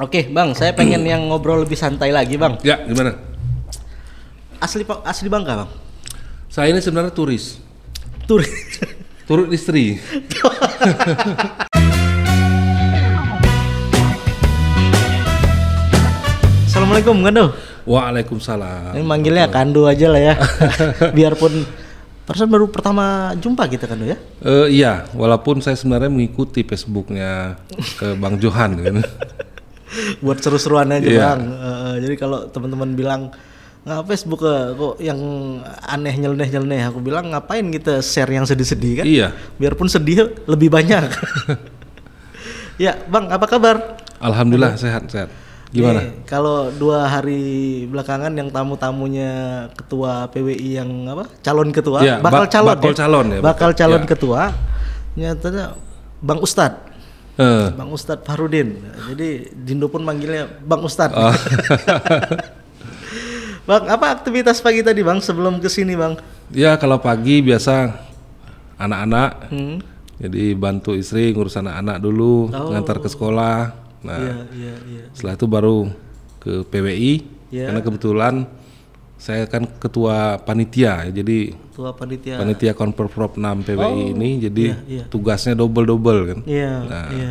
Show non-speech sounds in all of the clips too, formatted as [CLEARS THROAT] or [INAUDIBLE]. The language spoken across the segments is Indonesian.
Oke, Bang, saya pengen yang ngobrol lebih santai lagi, Bang. Ya, gimana? Asli asli Bangka, Bang. Saya ini sebenarnya turis. Turis. [LAUGHS] Turut istri. [LAUGHS] Assalamualaikum, Kando. Waalaikumsalam. Ini manggilnya Kando aja lah ya. [LAUGHS] Biarpun Persen baru pertama jumpa kita kan ya? Uh, iya, walaupun saya sebenarnya mengikuti Facebooknya ke eh, Bang Johan kan buat seru-seruan aja yeah. bang. Uh, jadi kalau teman-teman bilang nggak Facebook eh, kok yang aneh nyeleneh nyeleneh aku bilang ngapain kita share yang sedih-sedih kan? Iya. Biarpun sedih lebih banyak. [LAUGHS] ya bang apa kabar? Alhamdulillah sehat sehat. Gimana? Eh, kalau dua hari belakangan yang tamu-tamunya ketua PWI yang apa? Calon ketua, yeah, bakal calon. Bakal ya? calon ya. Bakal, calon ya. ketua. Nyatanya Bang Ustadz Eh. Bang Ustadz Farudin. Jadi Dindo pun manggilnya Bang Ustadz. Uh. [LAUGHS] bang, apa aktivitas pagi tadi Bang sebelum kesini Bang? Ya kalau pagi biasa anak-anak. Hmm. Jadi bantu istri ngurus anak-anak dulu, oh. ngantar ke sekolah. Nah, yeah, yeah, yeah. setelah itu baru ke PWI yeah. karena kebetulan saya kan ketua panitia jadi ketua panitia panitia konperprov 6 PWI oh, ini jadi iya, iya. tugasnya double double kan iya, nah, iya.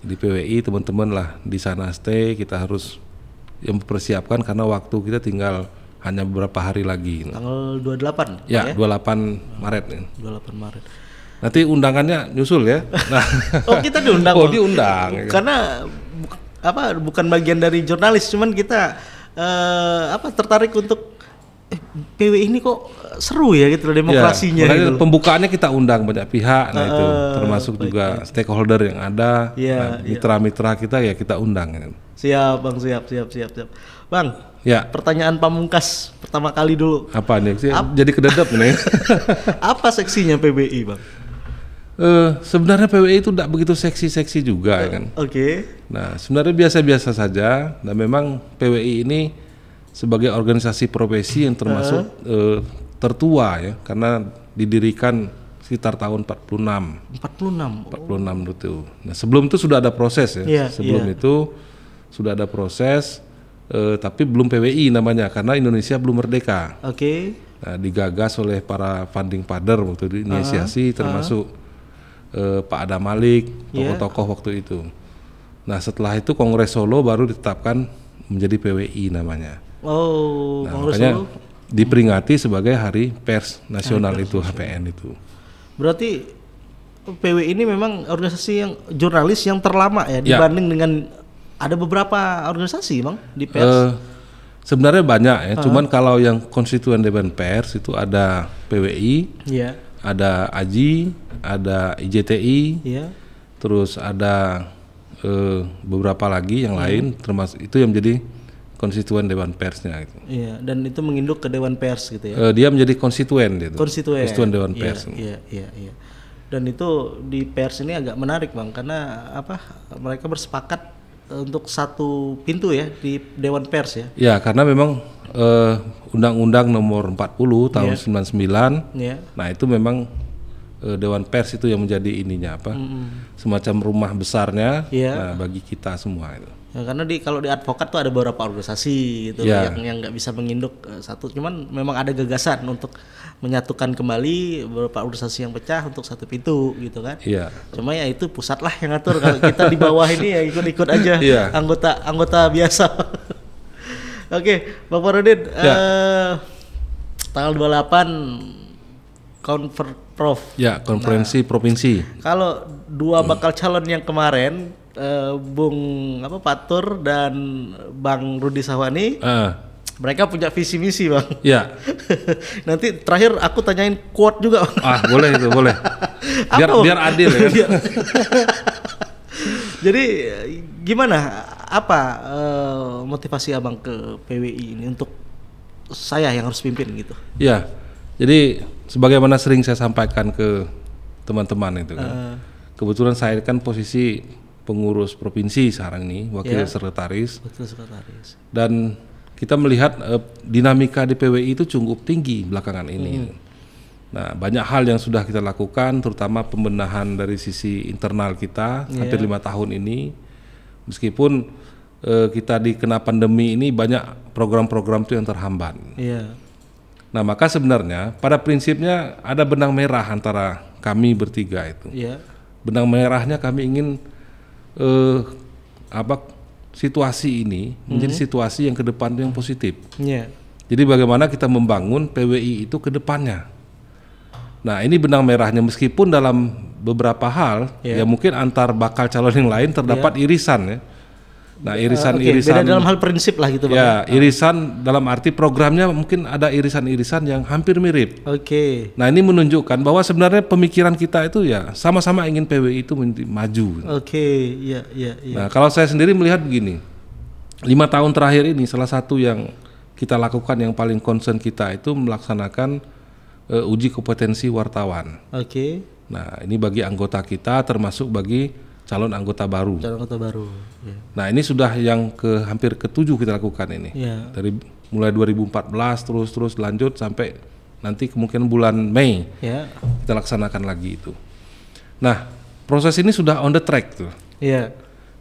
jadi PWI teman-teman lah di sana stay kita harus yang mempersiapkan karena waktu kita tinggal hanya beberapa hari lagi tanggal 28 ya, ya? 28 Maret nih ya. 28 Maret nanti undangannya nyusul ya nah [LAUGHS] oh kita diundang oh diundang ya. karena apa bukan bagian dari jurnalis cuman kita uh, apa tertarik untuk eh, PW ini kok seru ya gitu loh ya, demokrasinya. Ya, gitu. Pembukaannya kita undang banyak pihak, nah uh, itu eh, termasuk baik, juga baik. stakeholder yang ada, iya, nah, iya. mitra-mitra ya, nah, mitra kita ya kita undang. Ya. Siap bang, siap, siap, siap, siap, bang. Ya. Pertanyaan pamungkas pertama kali dulu. Apa nih? Ap Jadi kedadap nih. [LAUGHS] apa seksinya PBI bang? uh, sebenarnya PWI itu tidak begitu seksi-seksi juga uh, kan. Oke. Okay. Nah, sebenarnya biasa-biasa saja. Nah, memang PWI ini sebagai organisasi profesi yang termasuk uh. Uh, tertua ya, karena didirikan sekitar tahun 46. 46. 46 oh. itu. Nah, sebelum itu sudah ada proses ya. Yeah, sebelum yeah. itu sudah ada proses uh, tapi belum PWI namanya karena Indonesia belum merdeka. Oke. Okay. Nah, digagas oleh para funding father waktu itu ah, inisiasi uh, termasuk uh eh, Pak Adam Malik, iya. tokoh-tokoh yeah. waktu itu. Nah setelah itu Kongres Solo baru ditetapkan menjadi PWI namanya. Oh, nah, Kongres makanya Solo diperingati sebagai Hari Pers Nasional Hari itu Pers. HPN itu. Berarti PWI ini memang organisasi yang jurnalis yang terlama ya, ya. dibanding dengan ada beberapa organisasi, bang di pers. Uh, sebenarnya banyak ya, uh. cuman kalau yang konstituen Dewan Pers itu ada PWI. Yeah ada Aji, ada IJTI, iya. terus ada e, beberapa lagi yang hmm. lain, termasuk itu yang menjadi konstituen Dewan Persnya. Gitu. Iya, dan itu menginduk ke Dewan Pers gitu ya? E, dia menjadi konstituen gitu. Konstituen. Konstituen Dewan iya, Pers. Iya, iya, iya. Dan itu di pers ini agak menarik bang, karena apa? Mereka bersepakat eh, untuk satu pintu ya di Dewan Pers ya? Ya, karena memang Eh, Undang-Undang uh, Nomor 40 tahun yeah. 99. Yeah. Nah, itu memang uh, Dewan Pers itu yang menjadi ininya apa? Mm -hmm. Semacam rumah besarnya yeah. nah, bagi kita semua itu. Ya, karena di kalau di advokat tuh ada beberapa organisasi gitu yeah. Iya. yang yang nggak bisa menginduk eh, satu, cuman memang ada gagasan untuk menyatukan kembali beberapa organisasi yang pecah untuk satu pintu gitu kan. Yeah. Cuma ya itu pusat lah yang ngatur kalau kita di bawah ini ya ikut-ikut aja yeah. anggota anggota biasa. [LAUGHS] Oke, Bang Farudin. Ya. Uh, tanggal 28 konfer Prof. Ya, konferensi nah, provinsi. Kalau dua hmm. bakal calon yang kemarin uh, Bung apa Patur dan Bang Rudi Sawani uh eh. mereka punya visi misi bang. Ya. [LAUGHS] Nanti terakhir aku tanyain quote juga. Bang. Ah boleh itu boleh. [LAUGHS] Biar Apa? biar adil ya. [LAUGHS] Iya. Jadi gimana apa uh, motivasi Abang ke PWI ini untuk saya yang harus pimpin gitu? Ya. Jadi sebagaimana sering saya sampaikan ke teman-teman itu kan. Uh. Kebetulan saya kan posisi pengurus provinsi sekarang ini, wakil ya, sekretaris. Wakil sekretaris. Dan kita melihat uh, dinamika di PWI itu cukup tinggi belakangan ini. Hmm. Nah, banyak hal yang sudah kita lakukan, terutama pembenahan dari sisi internal kita yeah. hampir iya. lima tahun ini. Meskipun eh, kita dikena pandemi ini banyak program-program itu yang terhambat. Yeah. Nah, maka sebenarnya pada prinsipnya ada benang merah antara kami bertiga itu. Yeah. Benang merahnya kami ingin eh, apa situasi ini mm-hmm. menjadi hmm. situasi yang ke depan yang positif. Yeah. Jadi bagaimana kita membangun PWI itu ke depannya Nah, ini benang merahnya meskipun dalam beberapa hal yeah. ya mungkin antar bakal calon yang lain terdapat yeah. irisan ya. Nah, irisan-irisan ya, uh, okay. irisan, dalam hal prinsip lah gitu, ya, ya, irisan dalam arti programnya mungkin ada irisan-irisan yang hampir mirip. Oke. Okay. Nah, ini menunjukkan bahwa sebenarnya pemikiran kita itu ya sama-sama ingin PWI itu maju. Oke, okay. ya ya ya. Nah, kalau saya sendiri melihat begini. lima tahun terakhir ini salah satu yang kita lakukan yang paling concern kita itu melaksanakan uh, uji kompetensi wartawan. Oke. Okay. Nah, ini bagi anggota kita termasuk bagi calon anggota baru. Calon anggota baru. Yeah. Nah, ini sudah yang ke hampir ketujuh kita lakukan ini. Yeah. Dari mulai 2014 terus-terus lanjut sampai nanti kemungkinan bulan Mei yeah. kita laksanakan lagi itu. Nah, proses ini sudah on the track tuh. Iya. Yeah.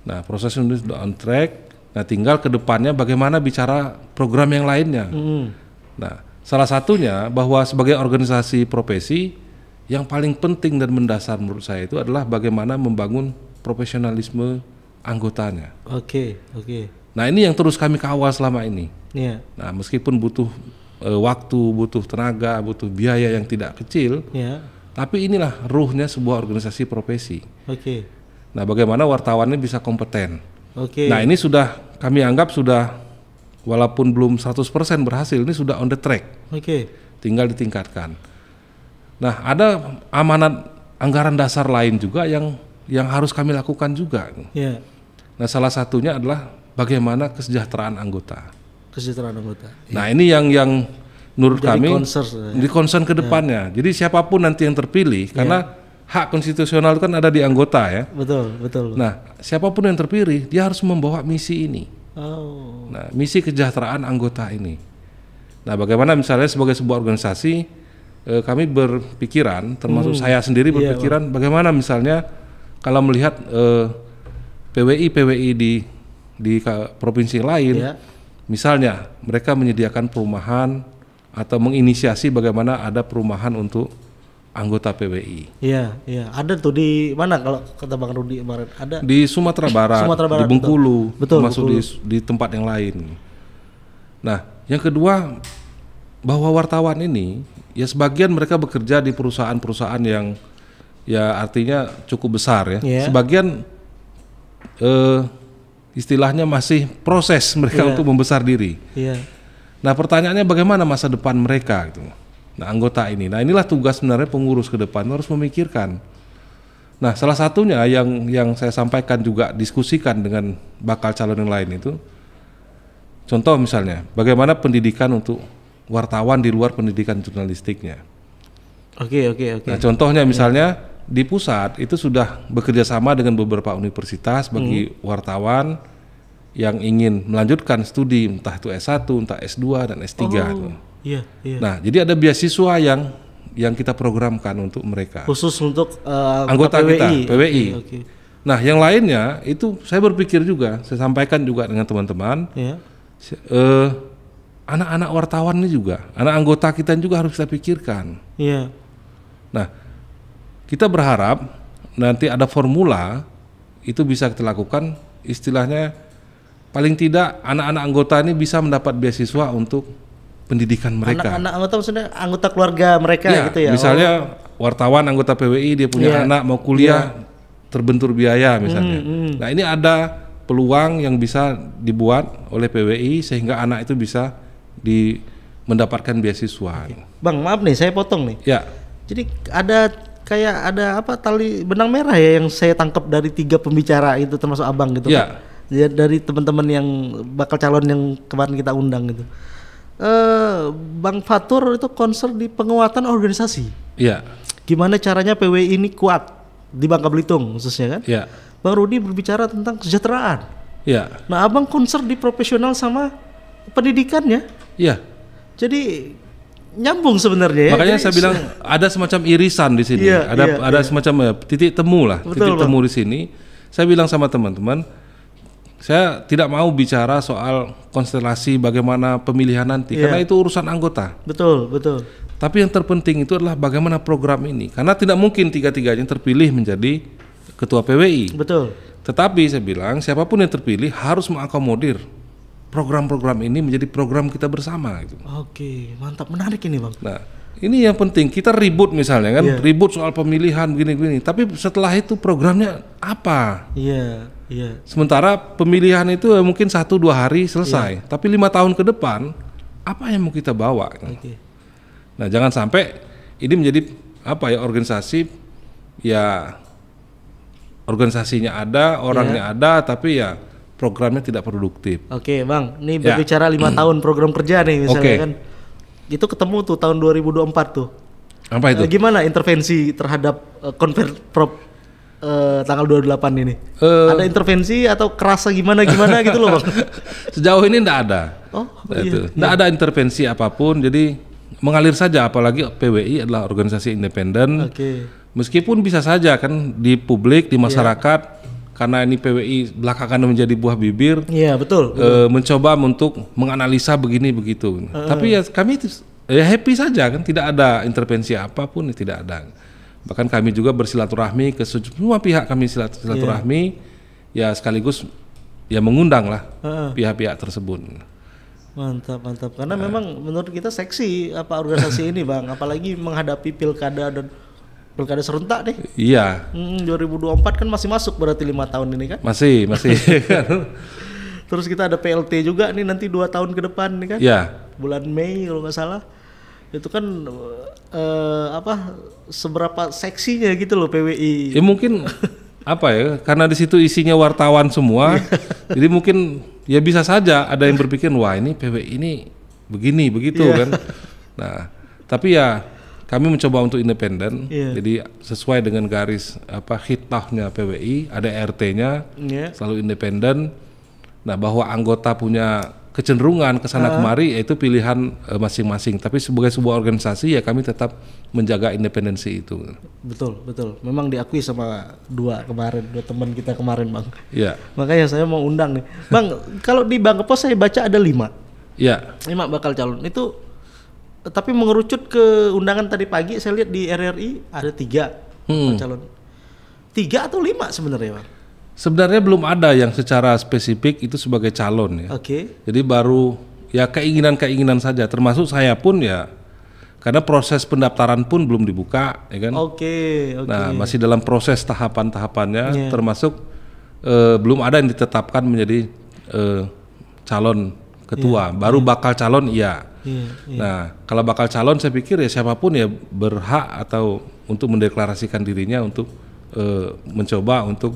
Nah, proses ini sudah on track. Nah, tinggal kedepannya bagaimana bicara program yang lainnya. Mm. Nah, Salah satunya bahwa sebagai organisasi profesi yang paling penting dan mendasar menurut saya itu adalah bagaimana membangun profesionalisme anggotanya. Oke, okay, oke. Okay. Nah, ini yang terus kami kawal selama ini. Yeah. Nah, meskipun butuh e, waktu, butuh tenaga, butuh biaya yang tidak kecil, yeah. tapi inilah ruhnya sebuah organisasi profesi. Oke. Okay. Nah, bagaimana wartawannya bisa kompeten? Oke. Okay. Nah, ini sudah kami anggap sudah walaupun belum 100% berhasil ini sudah on the track. Oke. Okay. Tinggal ditingkatkan. Nah, ada amanat anggaran dasar lain juga yang yang harus kami lakukan juga. Yeah. Nah, salah satunya adalah bagaimana kesejahteraan anggota. Kesejahteraan anggota. Ya. Nah, yeah. ini yang yang menurut kami concern, ya. di concern ke ya. depannya. Yeah. Jadi siapapun nanti yang terpilih yeah. karena hak konstitusional itu kan ada di anggota ya. Betul, betul. Nah, siapapun yang terpilih dia harus membawa misi ini Oh. Nah, misi kesejahteraan anggota ini. Nah, bagaimana misalnya sebagai sebuah organisasi eh, kami berpikiran, termasuk hmm. saya sendiri iya, berpikiran, yeah, bagaimana misalnya kalau melihat eh, PWI PWI di di provinsi lain, yeah. misalnya mereka menyediakan perumahan atau menginisiasi bagaimana ada perumahan untuk anggota PWI. Iya, iya. Ada tuh di mana kalau kata Bang Rudi kemarin ada di Sumatera Barat, Sumatera Barat di Bengkulu, betul, masuk di di tempat yang lain. Nah, yang kedua bahwa wartawan ini ya sebagian mereka bekerja di perusahaan-perusahaan yang ya artinya cukup besar ya. Yeah. Sebagian eh, istilahnya masih proses mereka yeah. untuk membesar diri. Yeah. Nah, pertanyaannya bagaimana masa depan mereka gitu. Nah, anggota ini. Nah, inilah tugas sebenarnya pengurus ke depan harus memikirkan. Nah, salah satunya yang yang saya sampaikan juga diskusikan dengan bakal calon yang lain itu contoh misalnya bagaimana pendidikan untuk wartawan di luar pendidikan jurnalistiknya. Oke, okay, oke, okay, oke. Okay. Nah, contohnya misalnya di pusat itu sudah bekerja sama dengan beberapa universitas bagi hmm. wartawan yang ingin melanjutkan studi entah itu S1, entah S2 dan S3. Oh. Iya, iya. Nah, jadi ada beasiswa yang yang kita programkan untuk mereka. Khusus untuk uh, anggota PWI. kita, PWI. Iya, okay, okay. Nah, yang lainnya itu saya berpikir juga, saya sampaikan juga dengan teman-teman. Iya. Uh, anak-anak wartawan ini juga, anak anggota kita juga harus kita pikirkan. Iya. Nah, kita berharap nanti ada formula itu bisa kita lakukan istilahnya paling tidak anak-anak anggota ini bisa mendapat beasiswa untuk pendidikan mereka. Anak-anak anggota maksudnya anggota keluarga mereka ya, gitu ya. Oh. Misalnya wartawan anggota PWI dia punya ya. anak mau kuliah ya. terbentur biaya misalnya. Hmm, hmm. Nah, ini ada peluang yang bisa dibuat oleh PWI sehingga anak itu bisa di mendapatkan beasiswa. Bang, maaf nih saya potong nih. Ya. Jadi ada kayak ada apa tali benang merah ya yang saya tangkap dari tiga pembicara itu termasuk Abang gitu ya. kan. dari teman-teman yang bakal calon yang kemarin kita undang gitu uh, Bang Fatur itu konser di penguatan organisasi. Iya. Gimana caranya PWI ini kuat di Bangka Belitung khususnya kan? Iya. Bang Rudi berbicara tentang kesejahteraan. Iya. Nah, Abang konser di profesional sama pendidikannya. Iya. Jadi nyambung sebenarnya ya. Makanya Jadi, saya bilang [LAUGHS] ada semacam irisan di sini. Iya, ada iya, ada iya. semacam ya, titik temu lah, Betul, titik bang. temu di sini. Saya bilang sama teman-teman, saya tidak mau bicara soal konstelasi bagaimana pemilihan nanti yeah. karena iya. itu urusan anggota. Betul, betul. Tapi yang terpenting itu adalah bagaimana program ini karena tidak mungkin tiga-tiganya terpilih menjadi ketua PWI. Betul. Tetapi saya bilang siapapun yang terpilih harus mengakomodir program-program ini menjadi program kita bersama gitu. Oke, mantap menarik ini, Bang. Nah, ini yang penting. Kita ribut misalnya kan, yeah. ribut soal pemilihan gini-gini, tapi setelah itu programnya apa? Iya. Yeah Iya. Sementara pemilihan itu mungkin satu dua hari selesai, iya. tapi lima tahun ke depan apa yang mau kita bawa? Oke. Nah jangan sampai ini menjadi apa ya organisasi ya organisasinya ada, orangnya iya. ada, tapi ya programnya tidak produktif. Oke, Bang. Ini ya. berbicara lima [CLEARS THROAT] tahun program kerja nih misalnya Oke. kan. Itu ketemu tuh tahun 2024 tuh. Apa itu? Eh, gimana intervensi terhadap uh, konver pro uh, tanggal 28 ini? Uh, ada intervensi atau kerasa gimana-gimana gitu loh Bang? [LAUGHS] Sejauh ini enggak ada. Oh, oh iya, Enggak ada intervensi apapun, jadi mengalir saja apalagi PWI adalah organisasi independen. Oke. Okay. Meskipun bisa saja kan di publik, di iya. masyarakat yeah. karena ini PWI belakangan menjadi buah bibir. Iya, betul. Eh, mencoba untuk menganalisa begini begitu. Uh. Tapi ya kami ya happy saja kan tidak ada intervensi apapun ya tidak ada bahkan kami juga bersilaturahmi ke semua pihak kami silaturahmi yeah. ya sekaligus ya mengundang lah pihak-pihak tersebut mantap mantap karena ya. memang menurut kita seksi apa organisasi ini bang apalagi menghadapi pilkada dan pilkada serentak deh iya hmm, 2024 kan masih masuk berarti lima tahun ini kan masih masih [LAUGHS] terus kita ada PLT juga nih nanti dua tahun ke depan nih kan iya bulan Mei kalau nggak salah itu kan uh, apa seberapa seksinya gitu loh PWI. Ya mungkin [LAUGHS] apa ya karena di situ isinya wartawan semua iya. jadi mungkin ya bisa saja ada yang berpikir wah ini PWI ini begini begitu iya. kan nah tapi ya kami mencoba untuk independen yeah. jadi sesuai dengan garis apa hitahnya PWI ada RT-nya yeah. selalu independen nah bahwa anggota punya kecenderungan ke sana uh. kemari yaitu pilihan eh, masing-masing. Tapi sebagai sebuah organisasi ya kami tetap menjaga independensi itu. Betul, betul. Memang diakui sama dua kemarin, dua teman kita kemarin, Bang. Iya. Makanya saya mau undang nih. Bang, kalau di Bang pos saya baca ada lima. Iya. Lima bakal calon. Itu tapi mengerucut ke undangan tadi pagi saya lihat di RRI ada tiga hmm. calon. Tiga atau lima sebenarnya, Bang? Sebenarnya belum ada yang secara spesifik itu sebagai calon ya. Oke. Okay. Jadi baru ya keinginan-keinginan saja termasuk saya pun ya karena proses pendaftaran pun belum dibuka ya kan. Oke, okay, oke. Okay. Nah, masih dalam proses tahapan-tahapannya yeah. termasuk eh, belum ada yang ditetapkan menjadi eh, calon ketua, yeah, baru yeah. bakal calon iya. Yeah, yeah. Nah, kalau bakal calon saya pikir ya siapapun ya berhak atau untuk mendeklarasikan dirinya untuk eh, mencoba untuk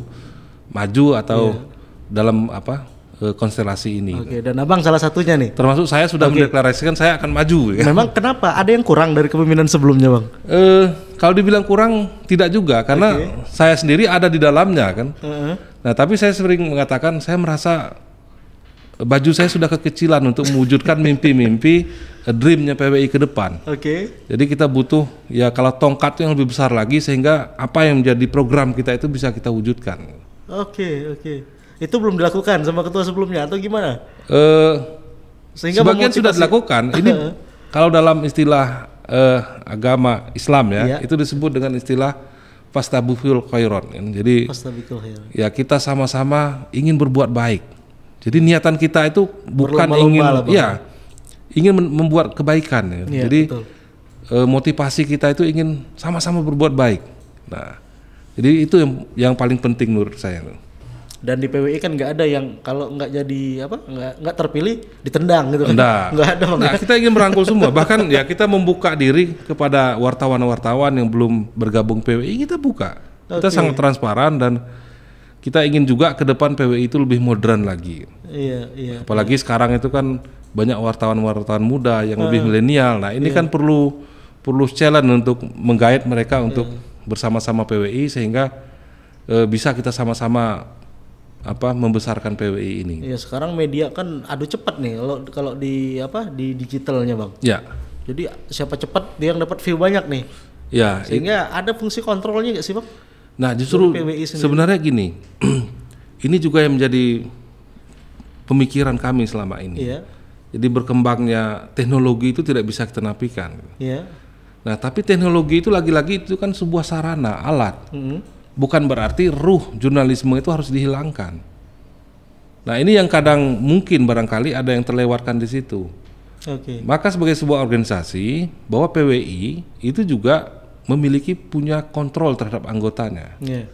maju atau yeah. dalam apa eh, konstelasi ini. Oke, dan abang salah satunya nih. Termasuk saya sudah okay. mendeklarasikan saya akan maju. Ya. Memang kenapa? Ada yang kurang dari kepemimpinan sebelumnya, bang? Eh, kalau dibilang kurang tidak juga, karena okay. saya sendiri ada di dalamnya kan. Uh -huh. Nah, tapi saya sering mengatakan saya merasa baju saya sudah kekecilan untuk mewujudkan mimpi-mimpi eh, dreamnya PWI ke depan. Oke. Okay. Jadi kita butuh ya kalau tongkat yang lebih besar lagi sehingga apa yang menjadi program kita itu bisa kita wujudkan. Oke, oke. Itu belum dilakukan sama ketua sebelumnya atau gimana? Eh sehingga sebagian sudah dilakukan. Ini [LAUGHS] kalau dalam istilah uh, agama Islam ya, iya. itu disebut dengan istilah bufil khairon. Jadi khairon. Ya, kita sama-sama ingin berbuat baik. Jadi niatan kita itu bukan ingin lah, ya ingin membuat kebaikan ya. Iya, Jadi betul. Eh, motivasi kita itu ingin sama-sama berbuat baik. Nah, jadi itu yang yang paling penting menurut saya. Dan di PWI kan nggak ada yang kalau nggak jadi apa nggak nggak terpilih ditendang gitu kan? [LAUGHS] Nggak ada. Nah kita ingin merangkul semua. Bahkan ya kita membuka diri kepada wartawan-wartawan yang belum bergabung PWI kita buka. Okay. Kita sangat transparan dan kita ingin juga ke depan PWI itu lebih modern lagi. Iya, iya. Apalagi iya. sekarang itu kan banyak wartawan-wartawan muda yang uh, lebih milenial. Nah, ini iya. kan perlu perlu challenge untuk menggait mereka untuk iya bersama-sama PWI sehingga e, bisa kita sama-sama apa membesarkan PWI ini. Ya sekarang media kan adu cepat nih kalau kalau di apa di digitalnya, Bang. Ya. Jadi siapa cepat dia yang dapat view banyak nih. Ya, sehingga ada fungsi kontrolnya nggak sih, Bang? Nah, justru sebenarnya gini. [CLEARS THROAT] ini juga yang menjadi pemikiran kami selama ini. Iya. Jadi berkembangnya teknologi itu tidak bisa kita nafikan. Iya. Nah, tapi teknologi itu lagi-lagi itu kan sebuah sarana, alat. Hmm. Bukan berarti ruh jurnalisme itu harus dihilangkan. Nah, ini yang kadang mungkin barangkali ada yang terlewatkan di situ. Okay. Maka sebagai sebuah organisasi bahwa PWI itu juga memiliki punya kontrol terhadap anggotanya. Yeah.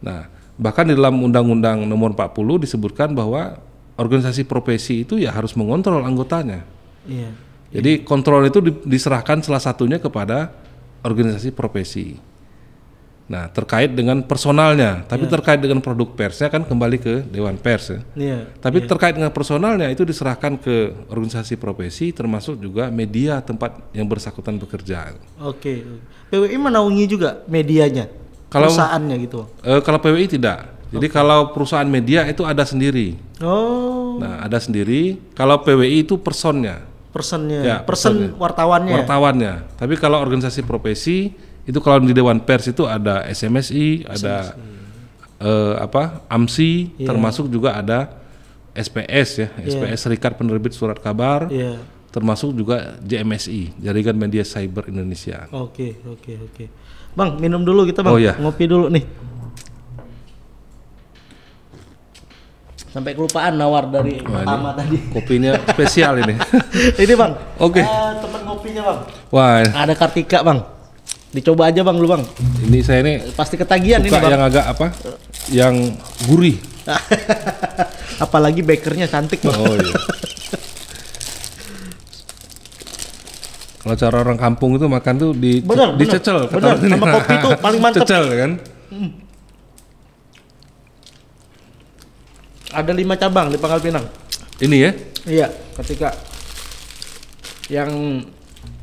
Nah, bahkan di dalam Undang-Undang Nomor 40 disebutkan bahwa organisasi profesi itu ya harus mengontrol anggotanya. Yeah. Jadi kontrol itu diserahkan salah satunya kepada organisasi profesi. Nah, terkait dengan personalnya, tapi yeah. terkait dengan produk persnya kan kembali ke dewan pers ya. Yeah. Tapi yeah. terkait dengan personalnya itu diserahkan ke organisasi profesi termasuk juga media tempat yang bersangkutan bekerja. Oke. Okay. PWI menaungi juga medianya. Kalau perusahaannya gitu. Eh, kalau PWI tidak. Jadi okay. kalau perusahaan media itu ada sendiri. Oh. Nah, ada sendiri. Kalau PWI itu personnya. Personnya, ya, person, personnya. wartawannya. Wartawannya. Tapi kalau organisasi profesi itu kalau di Dewan Pers itu ada SMSI, SMSI. ada eh, apa AMSI, yeah. termasuk juga ada SPS ya, SPS iya. yeah. Serikat Penerbit Surat Kabar. Yeah termasuk juga JMSI Jaringan Media Cyber Indonesia. Oke, okay, oke, okay, oke. Okay. Bang, minum dulu kita, Bang. Oh, iya. Ngopi dulu nih. sampai kelupaan nawar dari kopi tadi. Kopinya spesial ini. [LAUGHS] ini bang. Oke. Okay. Uh, eh, Teman kopinya bang. Wah. Ada Kartika bang. Dicoba aja bang lu bang. Ini saya ini. Pasti ketagihan ini bang. yang agak apa? Yang gurih. [LAUGHS] Apalagi bakernya cantik bang. Oh iya. Kalau cara orang kampung itu makan tuh di bener, dicecel. Bener, bener. Sama kopi tuh paling mantep. [LAUGHS] Cecel ya kan. Hmm. ada lima cabang di Pangkal Pinang. Ini ya? Iya, ketika yang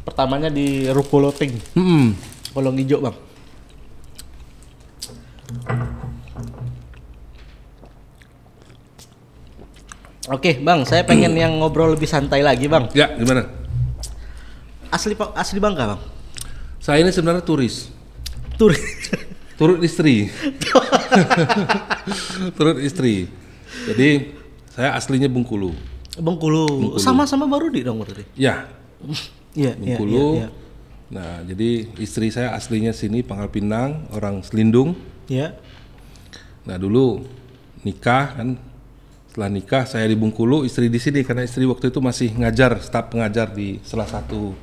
pertamanya di Ruko Loting. Mm -hmm. Kolong hijau, Bang. Oke, Bang, saya pengen yang ngobrol lebih santai lagi, Bang. Ya, gimana? Asli asli Bangka, Bang. Saya ini sebenarnya turis. Turis. [LAUGHS] Turut istri. [LAUGHS] Turut istri. Jadi saya aslinya Bengkulu. Bengkulu. Sama-sama baru di dong berarti. Ya. [LAUGHS] Iya, iya, iya. Bengkulu. Ya, ya, ya. Nah, jadi istri saya aslinya sini Pangkal Pinang, orang Selindung. Ya. Nah, dulu nikah kan setelah nikah saya di Bengkulu, istri di sini karena istri waktu itu masih ngajar, staf pengajar di salah satu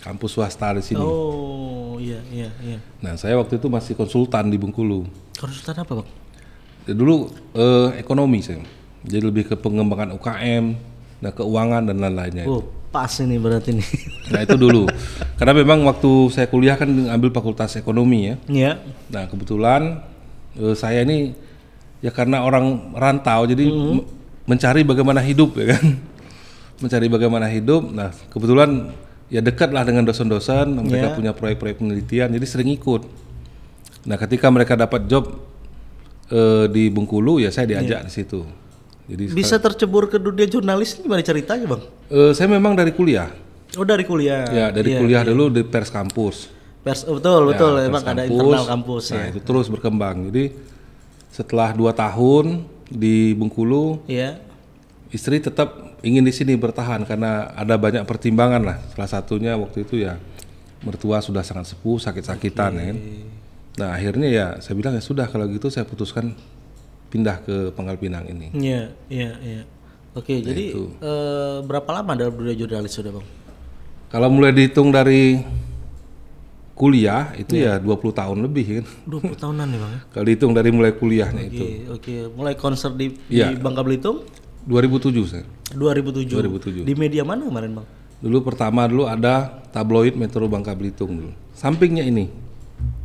kampus swasta di sini. Oh, iya, iya, iya. Nah, saya waktu itu masih konsultan di Bengkulu. Konsultan apa, Bang? Ya, dulu uh, ekonomi saya jadi lebih ke pengembangan UKM nah keuangan dan lain-lainnya oh, pas ini berarti ini. [LAUGHS] nah itu dulu karena memang waktu saya kuliah kan ambil fakultas ekonomi ya Iya. nah kebetulan uh, saya ini ya karena orang rantau jadi mm -hmm. mencari bagaimana hidup ya kan [LAUGHS] mencari bagaimana hidup nah kebetulan ya dekat lah dengan dosen-dosen mereka yeah. punya proyek-proyek penelitian jadi sering ikut nah ketika mereka dapat job uh, di Bengkulu ya saya diajak yeah. di situ. Jadi bisa tercebur ke dunia jurnalis ini gimana ceritanya bang? Uh, saya memang dari kuliah. Oh dari kuliah. Ya dari yeah, kuliah yeah. dulu di pers kampus. Pers oh, betul ya, betul emang ada internal kampus. Nah, ya. itu terus berkembang. Jadi setelah dua tahun di Bengkulu, yeah. istri tetap ingin di sini bertahan karena ada banyak pertimbangan lah. Salah satunya waktu itu ya mertua sudah sangat sepuh sakit-sakitan okay. Kan. ya. Nah akhirnya ya saya bilang ya sudah kalau gitu saya putuskan pindah ke Pangkal Pinang ini. Iya, iya, iya. Oke, nah, jadi E, berapa lama dalam dunia jurnalis sudah bang? Kalau mulai dihitung dari kuliah itu yeah. ya 20 tahun lebih kan. 20 [LAUGHS] tahunan nih Bang ya? Kalau dihitung dari mulai kuliahnya okay, itu. Oke, okay. mulai konser di, yeah. di iya. Bangka Belitung 2007 saya. 2007. 2007. Di media mana kemarin Bang? Dulu pertama dulu ada tabloid Metro Bangka Belitung dulu. Sampingnya ini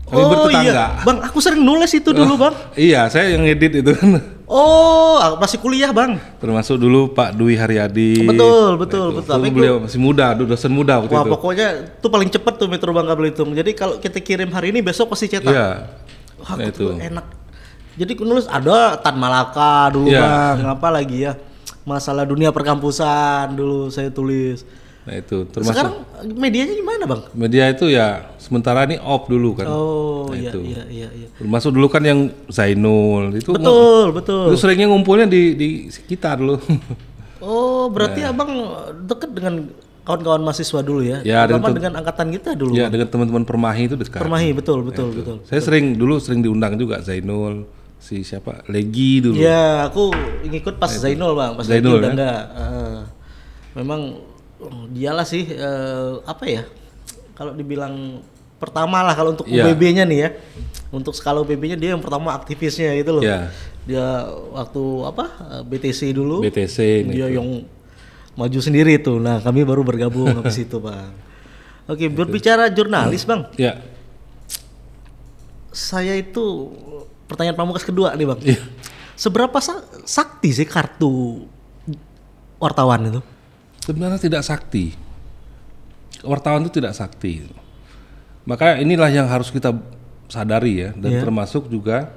kami oh, bertetangga. Iya. Bang, aku sering nulis itu dulu, oh, Bang. Iya, saya yang edit itu kan. Oh, masih kuliah, Bang. Termasuk dulu Pak Dwi Haryadi. Betul, nah, betul, betul. Tapi beliau masih muda, dosen muda waktu wah, itu. pokoknya itu paling cepat tuh Metro Bangka Belitung. Jadi kalau kita kirim hari ini besok pasti cetak. Iya. Wah, nah, itu enak. Jadi nulis ada Tan Malaka dulu, iya. Bang. Ngapa lagi ya? Masalah dunia perkampusan dulu saya tulis. Nah, itu termasuk. Sekarang medianya gimana, Bang? Media itu ya sementara ini off dulu kan. Oh nah, iya, itu. iya iya iya. Masuk dulu kan yang Zainul itu Betul, betul. Itu seringnya ngumpulnya di di sekitar lo. [LAUGHS] Oh, berarti nah. Abang eh, deket dengan kawan-kawan mahasiswa dulu ya. ya dengan, dengan, dengan angkatan kita dulu. Ya, dengan teman-teman Permahi itu dekat. Permahi, betul, nah, betul, ya, betul. betul. Saya sering dulu sering diundang juga Zainul, si siapa? Legi dulu. Ya aku ngikut pas nah, Zainul, Bang, pas Zainul Legi, ya? enggak. Uh, eh, memang oh, dialah sih uh, apa ya? Kalau dibilang pertama lah kalau untuk yeah. UBB-nya nih ya. Untuk skala UBB-nya dia yang pertama aktivisnya gitu loh. Yeah. Dia waktu apa eh, BTC dulu. BTC dia gitu. yang maju sendiri itu. Nah, kami baru bergabung ke situ [LAUGHS] Bang. Oke, okay, gitu. berbicara jurnalis, Bang. Ya. Yeah. Saya itu pertanyaan pamungkas kedua nih, Bang. Yeah. Seberapa sa sakti sih kartu wartawan itu? Sebenarnya tidak sakti. Wartawan itu tidak sakti. Maka inilah yang harus kita sadari ya dan yeah. termasuk juga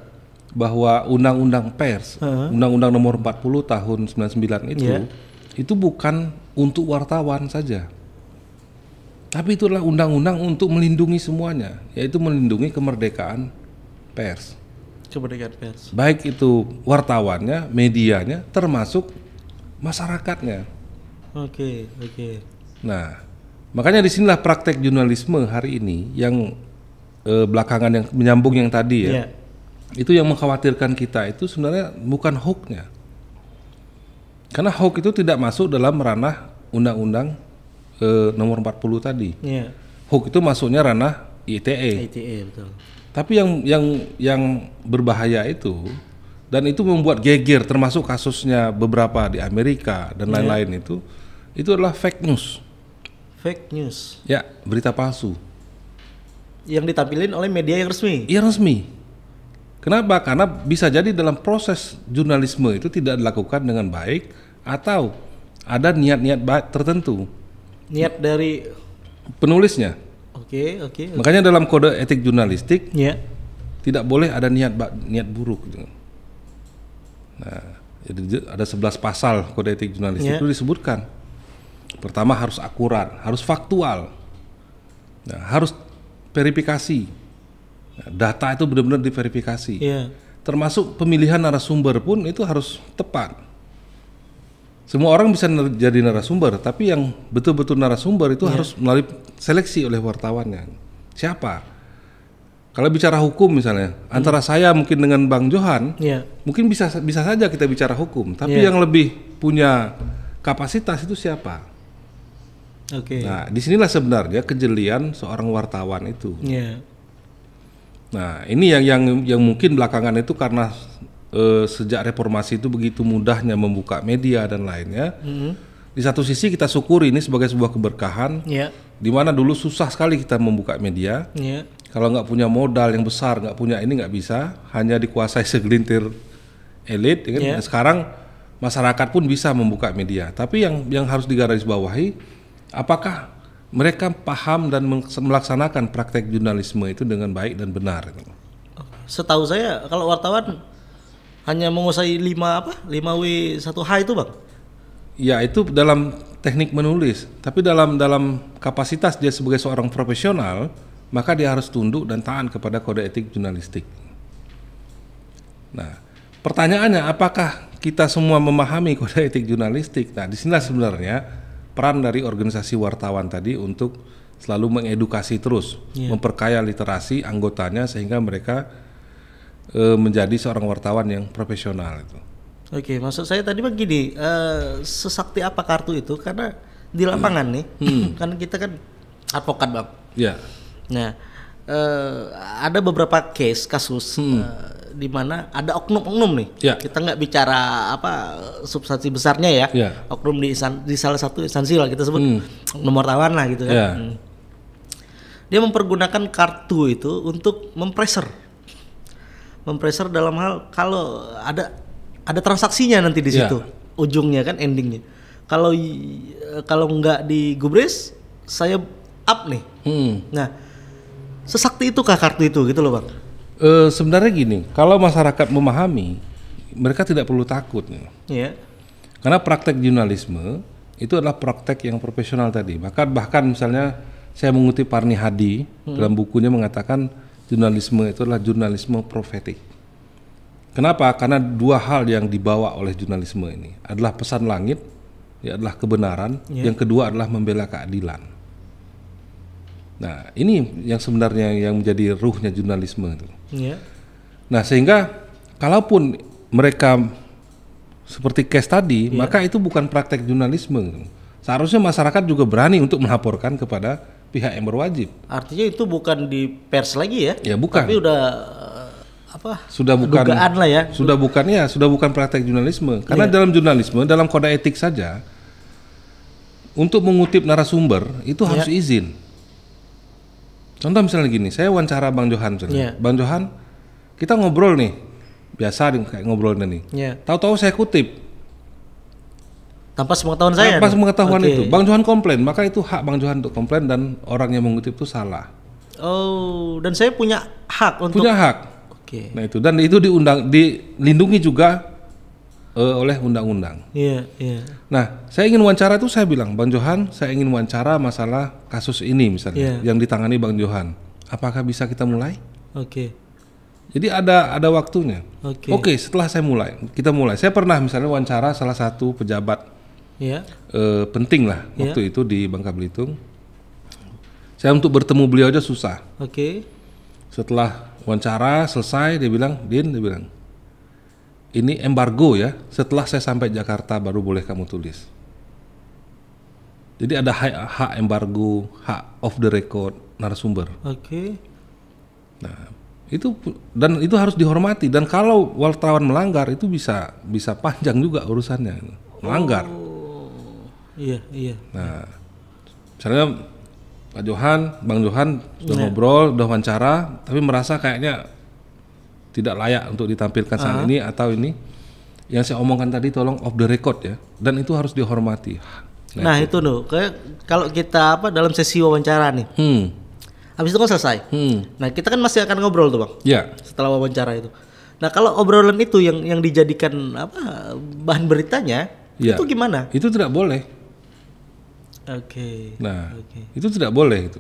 bahwa undang-undang pers, uh-huh. undang-undang nomor 40 tahun 99 itu yeah. itu bukan untuk wartawan saja. Tapi itulah undang-undang untuk melindungi semuanya, yaitu melindungi kemerdekaan pers. Kemerdekaan pers. Baik itu wartawannya, medianya, termasuk masyarakatnya. Oke, okay, oke. Okay. Nah, Makanya disinilah praktek jurnalisme hari ini yang eh, belakangan yang menyambung yang tadi ya. Yeah. Itu yang mengkhawatirkan kita itu sebenarnya bukan hoaxnya. Karena hoax itu tidak masuk dalam ranah undang-undang eh, nomor 40 tadi. Yeah. Hoax itu masuknya ranah ITE. ITE betul. Tapi yang yang yang berbahaya itu dan itu membuat geger termasuk kasusnya beberapa di Amerika dan iya. lain-lain yeah. itu itu adalah fake news Fake news. Ya, berita palsu. Yang ditampilin oleh media yang resmi. Iya resmi. Kenapa? Karena bisa jadi dalam proses jurnalisme itu tidak dilakukan dengan baik atau ada niat-niat baik tertentu. Niat dari penulisnya. Oke, okay, oke. Okay, okay. Makanya dalam kode etik jurnalistik, yeah. tidak boleh ada niat niat buruk. Gitu. Nah, ada 11 pasal kode etik jurnalistik yeah. itu disebutkan Pertama harus akurat, harus faktual, nah, harus verifikasi. Ya, data itu benar-benar diverifikasi. Yeah. Termasuk pemilihan narasumber pun itu harus tepat. Semua orang bisa jadi narasumber, tapi yang betul-betul narasumber itu yeah. harus melalui seleksi oleh wartawannya. Siapa? Kalau bicara hukum misalnya, hmm. antara saya mungkin dengan Bang Johan, yeah. mungkin bisa bisa saja kita bicara hukum. Tapi yeah. yang lebih punya kapasitas itu siapa? Oke. Okay. Nah, disinilah sebenarnya kejelian seorang wartawan itu. Yeah. Nah, ini yang yang yang mungkin belakangan itu karena e, sejak reformasi itu begitu mudahnya membuka media dan lainnya. Mm-hmm. Di satu sisi kita syukuri ini sebagai sebuah keberkahan, yeah. di mana dulu susah sekali kita membuka media. Yeah. Kalau nggak punya modal yang besar, nggak punya ini nggak bisa, hanya dikuasai [LAUGHS] segelintir elit. Ya kan? yeah. Nah, sekarang masyarakat pun bisa membuka media. Tapi yang yang harus digarisbawahi apakah mereka paham dan melaksanakan praktek jurnalisme itu dengan baik dan benar. Setahu saya kalau wartawan hanya menguasai 5 apa? 5W 1H itu, Bang. Ya, itu dalam teknik menulis, tapi dalam dalam kapasitas dia sebagai seorang profesional, maka dia harus tunduk dan taat kepada kode etik jurnalistik. Nah, pertanyaannya apakah kita semua memahami kode etik jurnalistik? Nah, disinilah sebenarnya peran dari organisasi wartawan tadi untuk selalu mengedukasi terus, yeah. memperkaya literasi anggotanya sehingga mereka e, menjadi seorang wartawan yang profesional itu. Oke, okay, maksud saya tadi begini, e, sesakti apa kartu itu? Karena di hmm. lapangan hmm. nih, hmm. [LAUGHS] kan kita kan advokat bang. Ya. Yeah. Nah, e, ada beberapa case kasus hmm. E, di mana ada oknum-oknum nih. Ya. Kita nggak bicara apa substansi besarnya ya. ya. Oknum di, isan, di salah satu instansi lah kita sebut hmm. nomor tawar lah gitu kan. Ya. Hmm. Dia mempergunakan kartu itu untuk mempreser, mempreser dalam hal kalau ada ada transaksinya nanti di ya. situ ya. ujungnya kan endingnya. Kalau kalau nggak digubris saya up nih. Hmm. Nah sesakti itu kah kartu itu gitu loh bang? e, sebenarnya gini, kalau masyarakat memahami, mereka tidak perlu takut. Yeah. Karena praktek jurnalisme itu adalah praktek yang profesional tadi. Bahkan bahkan misalnya saya mengutip Parni Hadi hmm. dalam bukunya mengatakan jurnalisme itu adalah jurnalisme profetik. Kenapa? Karena dua hal yang dibawa oleh jurnalisme ini adalah pesan langit, ya adalah kebenaran, yeah. yang kedua adalah membela keadilan. Nah, ini yang sebenarnya yang menjadi ruhnya jurnalisme itu. Yeah. Nah sehingga kalaupun mereka seperti case tadi, yeah. maka itu bukan praktek jurnalisme. Seharusnya masyarakat juga berani untuk melaporkan kepada pihak yang berwajib. Artinya itu bukan di pers lagi ya? Ya bukan. Tapi udah eh, apa? Sudah bukan dugaan lah ya. Sudah bukan ya, sudah bukan praktek jurnalisme. Karena yeah. dalam jurnalisme, dalam kode etik saja untuk mengutip narasumber itu yeah. harus iya. izin. Contoh misalnya gini, saya wawancara Bang Johan misalnya. Yeah. Bang Johan, kita ngobrol nih, biasa nih, kayak ngobrol nih. Yeah. Tahu-tahu saya kutip. Tanpa sepengetahuan saya. Tanpa sepengetahuan okay. itu. Bang Johan komplain, maka itu hak Bang Johan untuk komplain dan orang yang mengutip itu salah. Oh, dan saya punya hak untuk Punya hak. Oke. Okay. Nah, itu dan itu diundang dilindungi juga uh, oleh undang-undang. Iya, iya. Nah, saya ingin wawancara itu saya bilang, Bang Johan, saya ingin wawancara masalah kasus ini misalnya yeah. yang ditangani Bang Johan. Apakah bisa kita mulai? Oke. Okay. Jadi ada ada waktunya. Oke. Okay. Oke, okay, setelah saya mulai, kita mulai. Saya pernah misalnya wawancara salah satu pejabat yeah. Iya. uh, penting lah yeah. waktu itu di Bangka Belitung. Saya untuk bertemu beliau aja susah. Oke. Okay. Setelah wawancara selesai, dia bilang, Din, dia bilang, ini embargo ya, setelah saya sampai Jakarta baru boleh kamu tulis. Jadi ada hak, embargo, hak off the record narasumber. Oke. Okay. Nah, itu dan itu harus dihormati dan kalau wartawan melanggar itu bisa bisa panjang juga urusannya. Melanggar. Oh, iya, iya. Nah, misalnya Pak Johan, Bang Johan sudah yeah. ngobrol, sudah wawancara, tapi merasa kayaknya tidak layak untuk ditampilkan saat uh ah. -huh. ini atau ini yang saya omongkan tadi tolong off the record ya dan itu harus dihormati nah, nah itu loh kayak kalau kita apa dalam sesi wawancara nih hmm. habis itu kan selesai hmm. nah kita kan masih akan ngobrol tuh bang ya setelah wawancara itu nah kalau obrolan itu yang yang dijadikan apa bahan beritanya yeah. itu gimana itu tidak boleh oke okay. nah okay. itu tidak boleh itu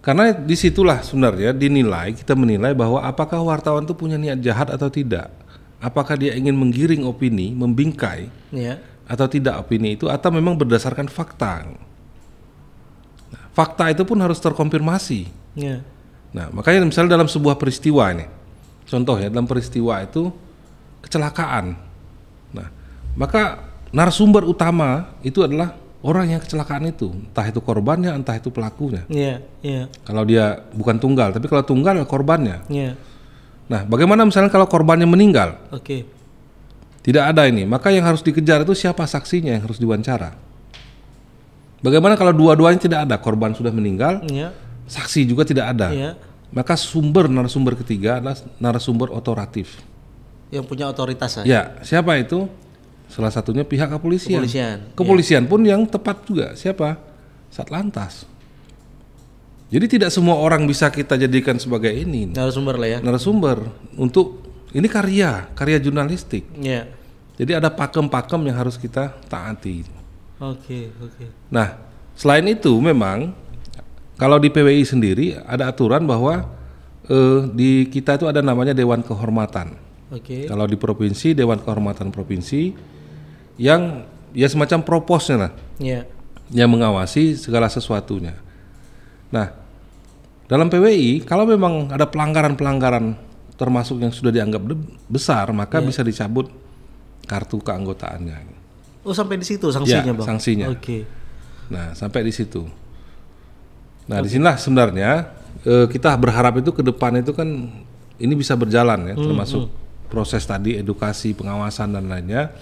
karena disitulah sebenarnya dinilai kita menilai bahwa apakah wartawan itu punya niat jahat atau tidak, apakah dia ingin menggiring opini, membingkai, ya. atau tidak opini itu, atau memang berdasarkan fakta. Nah, fakta itu pun harus terkonfirmasi. Ya. Nah makanya misalnya dalam sebuah peristiwa ini, contoh ya dalam peristiwa itu kecelakaan. Nah maka narasumber utama itu adalah orang yang kecelakaan itu, entah itu korbannya, entah itu pelakunya. Iya, yeah, Yeah. Kalau dia bukan tunggal, tapi kalau tunggal ya korbannya. Iya. Yeah. Nah, bagaimana misalnya kalau korbannya meninggal? Oke. Okay. Tidak ada ini. Maka yang harus dikejar itu siapa saksinya yang harus diwawancara. Bagaimana kalau dua-duanya tidak ada, korban sudah meninggal, yeah. saksi juga tidak ada. Yeah. Maka sumber narasumber ketiga adalah narasumber otoratif. Yang punya otoritas. Ya, siapa itu? Salah satunya pihak kepolisian. Kepolisian, iya. kepolisian ya. pun yang tepat juga siapa? Satlantas. Jadi tidak semua orang bisa kita jadikan sebagai ini. Narasumber lah ya. Narasumber untuk ini karya, karya jurnalistik. Ya. Jadi ada pakem-pakem yang harus kita taati. Oke, oke. Nah, selain itu memang kalau di PWI sendiri ada aturan bahwa eh, di kita itu ada namanya Dewan Kehormatan. Oke. Kalau di provinsi Dewan Kehormatan Provinsi, yang ya semacam proposnya lah yeah. yang mengawasi segala sesuatunya. Nah dalam PWI kalau memang ada pelanggaran-pelanggaran termasuk yang sudah dianggap besar maka yeah. bisa dicabut kartu keanggotaannya. Oh sampai di situ sanksinya ya, bang? Sanksinya. Oke. Okay. Nah sampai di situ. Nah okay. disinilah sebenarnya eh, kita berharap itu ke depan itu kan ini bisa berjalan ya hmm, termasuk hmm. proses tadi edukasi pengawasan dan lainnya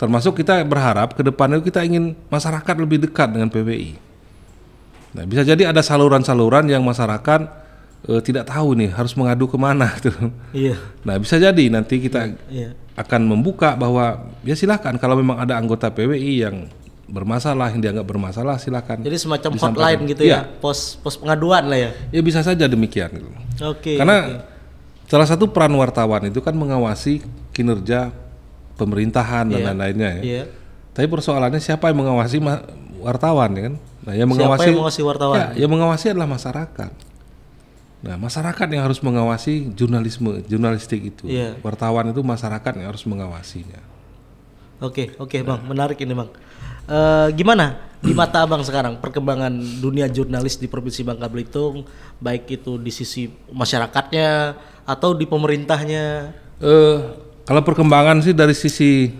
Termasuk kita berharap ke itu kita ingin masyarakat lebih dekat dengan PBI. Nah, bisa jadi ada saluran-saluran yang masyarakat e, tidak tahu nih harus mengadu kemana [LAUGHS] tuh. Gitu. Iya. Nah bisa jadi nanti kita iya. iya. akan membuka bahwa ya silahkan kalau memang ada anggota PWI yang bermasalah yang dianggap bermasalah silahkan. Jadi semacam hotline gitu ya, ya pos pos pengaduan lah ya. Ya bisa saja demikian. Gitu. Oke. Okay, Karena okay. salah satu peran wartawan itu kan mengawasi kinerja pemerintahan yeah. dan iya. lain-lainnya ya. Yeah. Tapi persoalannya siapa yang mengawasi wartawan ya kan? Nah, yang mengawasi, siapa yang mengawasi wartawan? Ya, yang mengawasi adalah masyarakat. Nah, masyarakat yang harus mengawasi jurnalisme, jurnalistik itu. Yeah. Wartawan itu masyarakat yang harus mengawasinya. Oke, okay, oke, okay, nah. Bang. Menarik ini, Bang. E, gimana di mata Abang sekarang perkembangan dunia jurnalis di Provinsi Bangka Belitung, baik itu di sisi masyarakatnya atau di pemerintahnya? Eh kalau perkembangan sih dari sisi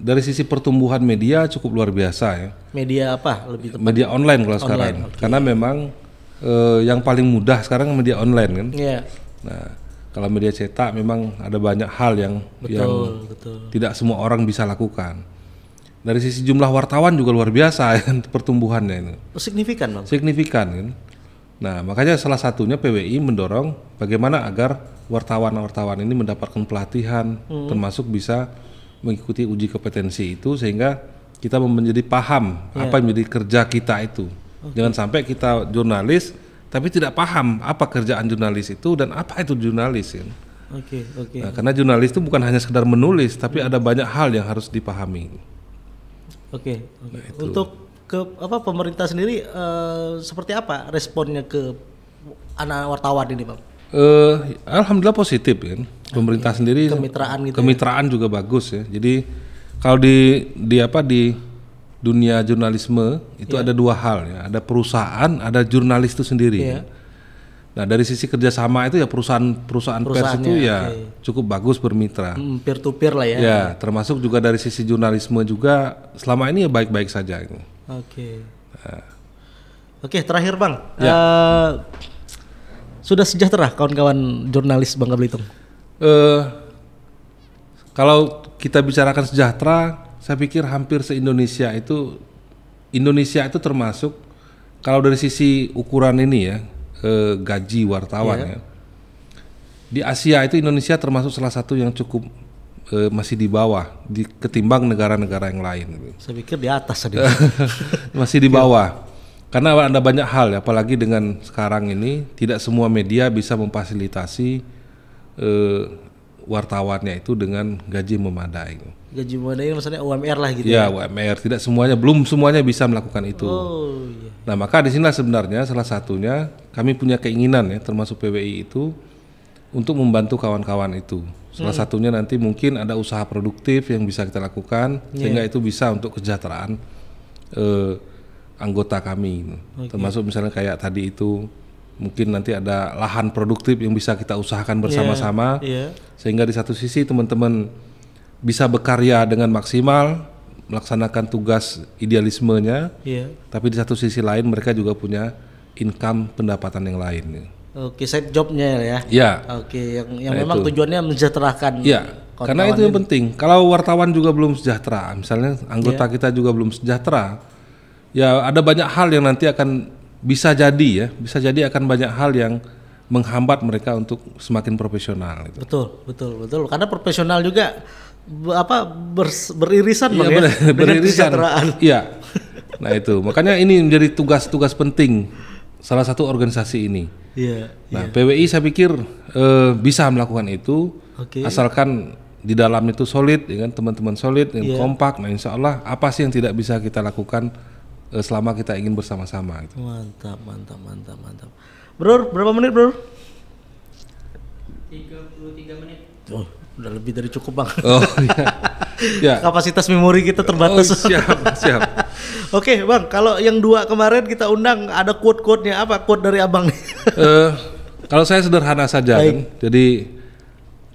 dari sisi pertumbuhan media cukup luar biasa ya. Media apa lebih tepat? Media online kalau online, sekarang. Okay. Karena memang eh, yang paling mudah sekarang media online kan. Iya. Yeah. Nah, kalau media cetak memang ada banyak hal yang betul, yang betul. tidak semua orang bisa lakukan. Dari sisi jumlah wartawan juga luar biasa [LAUGHS] ya, pertumbuhannya ini. Signifikan, Bang. Signifikan kan. Nah, makanya salah satunya PWI mendorong bagaimana agar wartawan-wartawan ini mendapatkan pelatihan, hmm. termasuk bisa mengikuti uji kompetensi itu sehingga kita menjadi paham yeah. apa yang menjadi kerja kita itu. Okay. Jangan sampai kita jurnalis tapi tidak paham apa kerjaan jurnalis itu dan apa itu jurnalis. Ya. Oke, okay, oke. Okay. Nah, karena jurnalis itu bukan hanya sekedar menulis, tapi hmm. ada banyak hal yang harus dipahami. Oke, okay, okay. nah, untuk ke apa pemerintah sendiri uh, seperti apa responnya ke anak wartawan ini, Bang? Uh, alhamdulillah positif kan. Pemerintah okay. sendiri kemitraan gitu. Ya? Kemitraan ya? juga bagus ya. Jadi kalau di di apa di dunia jurnalisme itu yeah. ada dua hal ya. Ada perusahaan, ada jurnalis itu sendiri. Yeah. Ya. Nah dari sisi kerjasama itu ya perusahaan-perusahaan pers itu ya, ya okay. cukup bagus bermitra. Hmm, peer to peer lah ya. Ya termasuk juga dari sisi jurnalisme juga selama ini ya baik-baik saja. Gitu. Oke. Okay. Eh. Oke, okay, terakhir Bang. Ya. Uh, sudah sejahtera kawan-kawan jurnalis Bangka Belitung? Uh, kalau kita bicarakan sejahtera, saya pikir hampir se-Indonesia itu Indonesia itu termasuk kalau dari sisi ukuran ini ya, uh, gaji wartawan yeah. ya. Di Asia itu Indonesia termasuk salah satu yang cukup e, masih di bawah di ketimbang negara-negara yang lain. Gitu. Saya pikir di atas tadi. [LAUGHS] masih di bawah. Karena ada banyak hal ya, apalagi dengan sekarang ini tidak semua media bisa memfasilitasi e, wartawannya itu dengan gaji memadai. Gitu. Gaji memadai maksudnya UMR lah gitu ya. Ya, UMR tidak semuanya belum semuanya bisa melakukan itu. Oh, iya. Nah, maka di sini sebenarnya salah satunya kami punya keinginan ya termasuk PWI itu untuk membantu kawan-kawan itu Salah hmm. satunya nanti mungkin ada usaha produktif yang bisa kita lakukan yeah. sehingga itu bisa untuk kesejahteraan eh, anggota kami. Okay. Termasuk misalnya kayak tadi itu mungkin nanti ada lahan produktif yang bisa kita usahakan iya, bersama-sama yeah. yeah. sehingga di satu sisi teman-teman bisa berkarya dengan maksimal melaksanakan tugas idealismenya, yeah. tapi di satu sisi lain mereka juga punya income pendapatan yang lain. Oke, side jobnya ya, ya. Iya. Oke, yang yang nah memang itu. tujuannya mensejahterakan. Iya. Karena itu yang ini. penting. Kalau wartawan juga belum sejahtera, misalnya anggota ya. kita juga belum sejahtera, ya ada banyak hal yang nanti akan bisa jadi ya, bisa jadi akan banyak hal yang menghambat mereka untuk semakin profesional. Gitu. Betul, betul, betul. Karena profesional juga apa ber, beririsan iya, ya, ya, [LAUGHS] beririsan. Iya. Nah itu makanya ini menjadi tugas-tugas penting salah satu organisasi ini Yeah, Nah, yeah. PWI saya pikir uh, bisa melakukan itu okay. asalkan di dalam itu solid, dengan ya kan, teman-teman solid, yang yeah. kompak. Nah, insya Allah apa sih yang tidak bisa kita lakukan uh, selama kita ingin bersama-sama? Gitu. Mantap, mantap, mantap, mantap. Bro, berapa menit, bro? 33 menit. Oh, udah lebih dari cukup bang. Oh iya. [LAUGHS] ya. kapasitas memori kita terbatas. Oh, siap, siap. [LAUGHS] Oke, okay, Bang, kalau yang dua kemarin kita undang ada quote-quote-nya apa? Quote dari Abang. uh, [LAUGHS] kalau saya sederhana saja kan. Jadi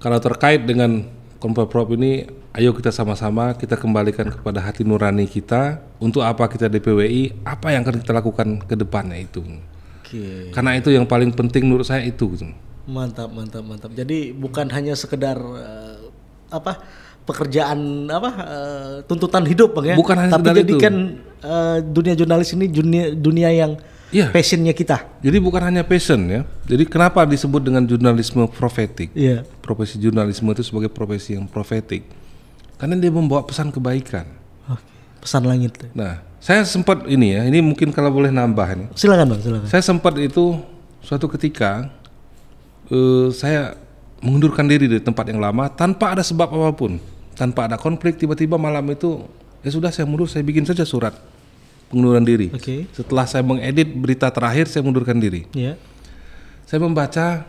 kalau terkait dengan prop ini ayo kita sama-sama kita kembalikan kepada hati nurani kita untuk apa kita DPWI apa yang akan kita lakukan ke depannya itu okay. karena itu yang paling penting menurut saya itu gitu. mantap mantap mantap jadi bukan hanya sekedar uh, apa pekerjaan apa uh, tuntutan hidup bang ya. Bukan hanya tapi jadikan itu. Uh, dunia jurnalis ini dunia dunia yang yeah. passionnya kita. Jadi bukan hanya passion ya. Jadi kenapa disebut dengan jurnalisme profetik? Yeah. Profesi jurnalisme itu sebagai profesi yang profetik karena dia membawa pesan kebaikan. pesan langit. Nah, saya sempat ini ya, ini mungkin kalau boleh nambah ini. Silakan bang, silakan. Saya sempat itu suatu ketika uh, saya mengundurkan diri dari tempat yang lama tanpa ada sebab apapun, tanpa ada konflik tiba-tiba malam itu ya sudah saya mundur, saya bikin saja surat pengunduran diri. Okay. Setelah saya mengedit berita terakhir, saya mundurkan diri. Yeah. Saya membaca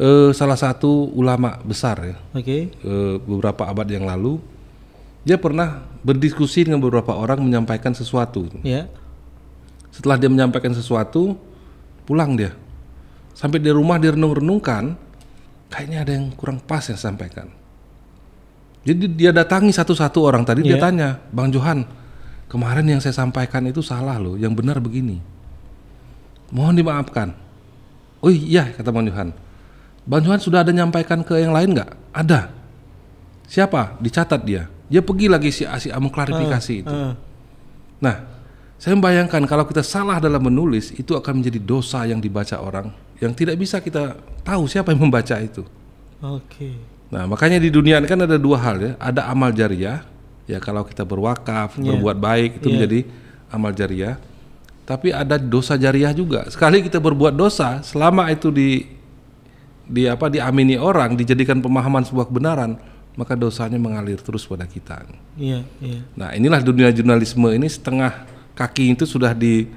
uh, salah satu ulama besar ya, okay. uh, e, beberapa abad yang lalu, dia pernah berdiskusi dengan beberapa orang menyampaikan sesuatu. Yeah. Setelah dia menyampaikan sesuatu, pulang dia. Sampai di rumah direnung renungkan kayaknya ada yang kurang pas yang sampaikan. Jadi dia datangi satu-satu orang tadi yeah. dia iya. tanya, "Bang Johan, kemarin yang saya sampaikan itu salah loh, yang benar begini." Mohon dimaafkan. Oh iya, kata Bang Johan. Bang Johan sudah ada nyampaikan ke yang lain nggak? Ada. Siapa? Dicatat dia. Dia pergi lagi si Asi mau klarifikasi uh, itu. Uh. Nah, saya membayangkan kalau kita salah dalam menulis itu akan menjadi dosa yang dibaca orang yang tidak bisa kita tahu siapa yang membaca itu. Oke. Okay. Nah, makanya di dunia ini kan ada dua hal ya, ada amal jariah, ya kalau kita berwakaf, yeah. berbuat baik itu yeah. menjadi amal jariah. Tapi ada dosa jariah juga. Sekali kita berbuat dosa, selama itu di di apa diamini orang, dijadikan pemahaman sebuah kebenaran, maka dosanya mengalir terus pada kita. Iya, iya. Nah, inilah dunia jurnalisme ini setengah kaki itu sudah di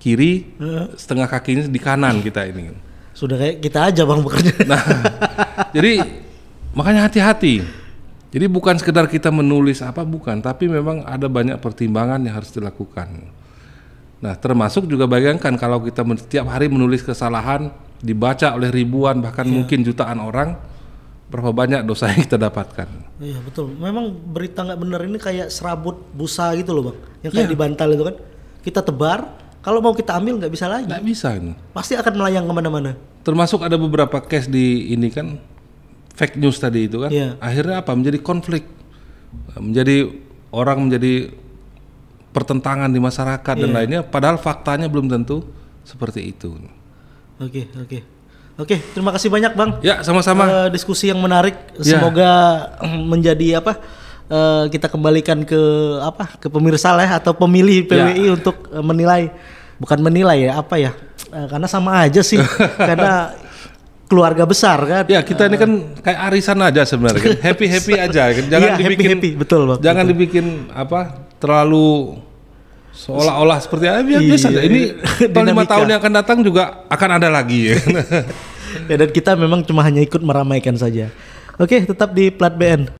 kiri, setengah kakinya di kanan kita ini. Sudah kayak kita aja bang bekerja. Nah, jadi makanya hati-hati. Jadi bukan sekedar kita menulis apa bukan, tapi memang ada banyak pertimbangan yang harus dilakukan. Nah, termasuk juga bayangkan kalau kita setiap hari menulis kesalahan dibaca oleh ribuan bahkan iya. mungkin jutaan orang, berapa banyak dosa yang kita dapatkan. Iya betul. Memang berita nggak benar ini kayak serabut busa gitu loh bang, yang kayak iya. dibantal itu kan. Kita tebar, kalau mau kita ambil nggak bisa lagi. Nggak bisa. Pasti akan melayang kemana-mana. Termasuk ada beberapa case di ini kan fake news tadi itu kan. Yeah. Akhirnya apa? Menjadi konflik, menjadi orang menjadi pertentangan di masyarakat yeah. dan iya. lainnya. Padahal faktanya belum tentu seperti itu. Oke oke. Oke, terima kasih banyak Bang. Ya, sama-sama. Uh, diskusi yang menarik. Ya. Semoga [CLEARS THROAT] menjadi apa? Eh, kita kembalikan ke apa ke pemirsa lah ya, atau pemilih PWI ya. untuk uh, menilai bukan menilai ya apa ya uh, karena sama aja sih [LAUGHS] karena keluarga besar kan ya kita uh, ini kan kayak arisan aja sebenarnya kan happy happy [LAUGHS] aja kan jangan ya, dibikin happy, happy. betul bang, jangan betul. dibikin apa terlalu seolah-olah seperti ya, biasa iya, ini [LAUGHS] tahun lima tahun yang akan datang juga akan ada lagi ya. ya dan kita memang cuma hanya ikut meramaikan saja oke tetap di plat BN